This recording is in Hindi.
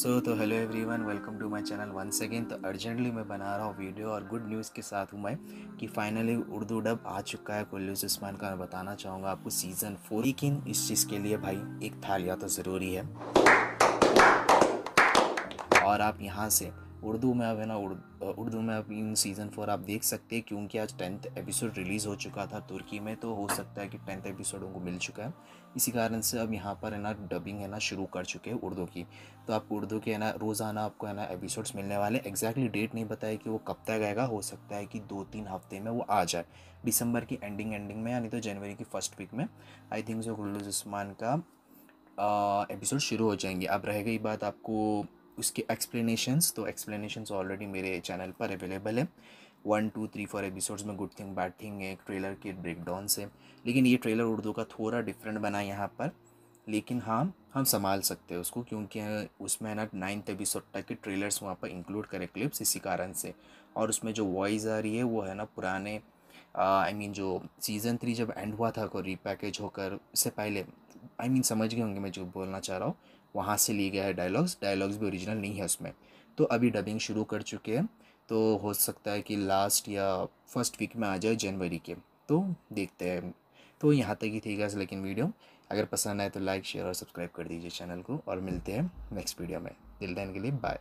सो तो hello everyone welcome to my channel once again तो अर्जेंटली मैं बना रहा हूँ वीडियो और गुड न्यूज़ के साथ हूँ मैं कि फाइनली उर्दू डब आ चुका है कुल्लूस उस्मान का मैं बताना चाहूँगा आपको सीज़न फोर लेकिन इस चीज़ के लिए भाई एक थालिया तो ज़रूरी है और आप यहाँ से उर्दू में अब है ना उर्दू में अब इन सीज़न फोर आप देख सकते हैं क्योंकि आज टेंथ एपिसोड रिलीज़ हो चुका था तुर्की में तो हो सकता है कि टेंथ एपिसोड उनको मिल चुका है इसी कारण से अब यहाँ पर है ना डबिंग है ना शुरू कर चुके हैं उर्दू की तो आप उर्दू के है ना रोज़ाना आपको है ना एपिसोड्स मिलने वाले एग्जैक्टली डेट नहीं बताया कि वो कब तक आएगा हो सकता है कि दो तीन हफ्ते में वो आ जाए दिसंबर की एंडिंग एंडिंग में यानी तो जनवरी की फर्स्ट वीक में आई थिंक जो गुल्लू का एपिसोड शुरू हो जाएंगे अब रह गई बात आपको उसके एक्सप्लेनेशंस तो एक्सप्लेनेशंस ऑलरेडी मेरे चैनल पर अवेलेबल है one two three four episodes में गुड थिंग बैड थिंग एक ट्रेलर के ब्रेकडाउन से लेकिन ये ट्रेलर उर्दू का थोड़ा डिफरेंट बना यहाँ पर लेकिन हाँ हम संभाल सकते हैं उसको क्योंकि उसमें ना नाइन्थ एपिसोड तक के ट्रेलर्स वहाँ पर इंक्लूड करें क्लिप्स इसी कारण से और उसमें जो वॉइस आ रही है वो है ना पुराने आई मीन जो सीज़न थ्री जब एंड हुआ था को रीपैकेज होकर उससे पहले आई मीन समझ गए होंगे मैं जो बोलना चाह रहा हूँ वहाँ से लिया गया है डायलॉग्स डायलॉग्स भी ओरिजिनल नहीं है उसमें तो अभी डबिंग शुरू कर चुके हैं तो हो सकता है कि लास्ट या फर्स्ट वीक में आ जाए जनवरी के तो देखते हैं तो यहाँ तक ही थी गैस लेकिन वीडियो अगर पसंद आए तो लाइक शेयर और सब्सक्राइब कर दीजिए चैनल को और मिलते हैं नेक्स्ट वीडियो में दिल देने के लिए बाय